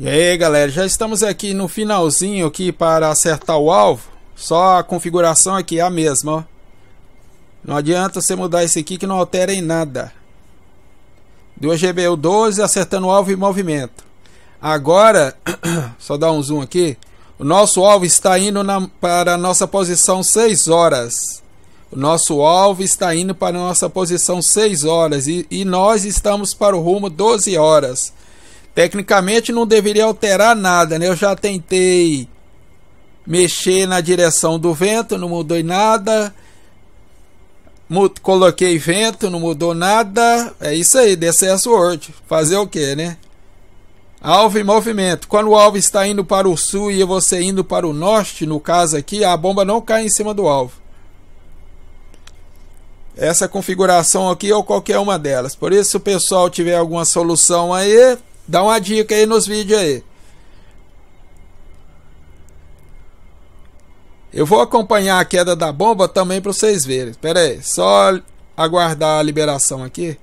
E aí galera, já estamos aqui no finalzinho aqui para acertar o alvo Só a configuração aqui é a mesma ó. Não adianta você mudar esse aqui que não altera em nada Do gbu 12 acertando o alvo em movimento Agora, só dar um zoom aqui O nosso alvo está indo na, para a nossa posição 6 horas O nosso alvo está indo para a nossa posição 6 horas E, e nós estamos para o rumo 12 horas Tecnicamente não deveria alterar nada, né? Eu já tentei mexer na direção do vento, não mudou em nada. coloquei vento, não mudou nada. É isso aí, DCS Word. Fazer o que, né? Alvo em movimento. Quando o alvo está indo para o sul e você indo para o norte, no caso aqui, a bomba não cai em cima do alvo. Essa configuração aqui ou qualquer uma delas. Por isso, se o pessoal tiver alguma solução aí, Dá uma dica aí nos vídeos aí. Eu vou acompanhar a queda da bomba também para vocês verem. Espera aí, só aguardar a liberação aqui.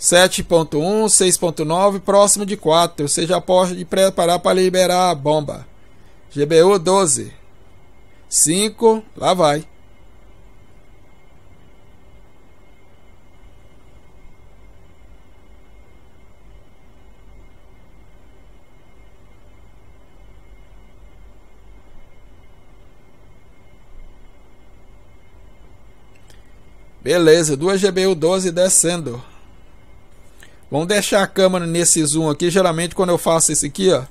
7.1, 6.9, próximo de 4. Você já pode preparar para liberar a bomba. GBU 12. 5, lá vai. Beleza, 2 GBU 12 descendo. Vamos deixar a câmera nesse zoom aqui. Geralmente quando eu faço isso aqui, ó.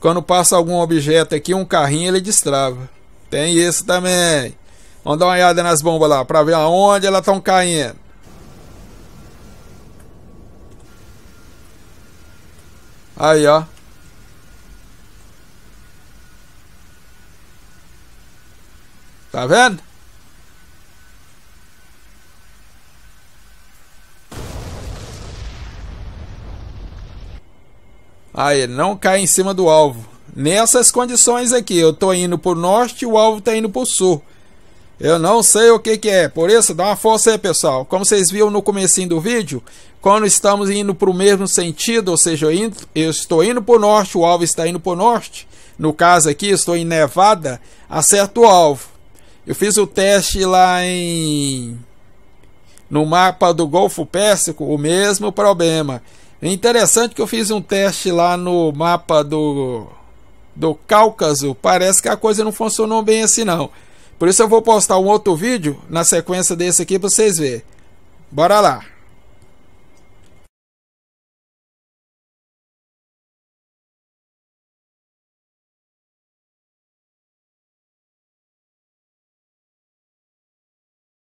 Quando passa algum objeto aqui, um carrinho, ele destrava. Tem isso também. Vamos dar uma olhada nas bombas lá, pra ver aonde elas estão caindo. Aí, ó. Tá vendo? Aí ah, ele não cai em cima do alvo. Nessas condições aqui, eu tô indo pro norte e o alvo tá indo pro sul. Eu não sei o que, que é, por isso dá uma força aí, pessoal. Como vocês viram no comecinho do vídeo, quando estamos indo para o mesmo sentido, ou seja, eu, indo, eu estou indo para o norte, o alvo está indo para o norte. No caso aqui, estou em Nevada, acerto o alvo. Eu fiz o teste lá em no mapa do Golfo Pérsico, o mesmo problema. É interessante que eu fiz um teste lá no mapa do, do Cáucaso. Parece que a coisa não funcionou bem assim não. Por isso eu vou postar um outro vídeo na sequência desse aqui para vocês verem. Bora lá!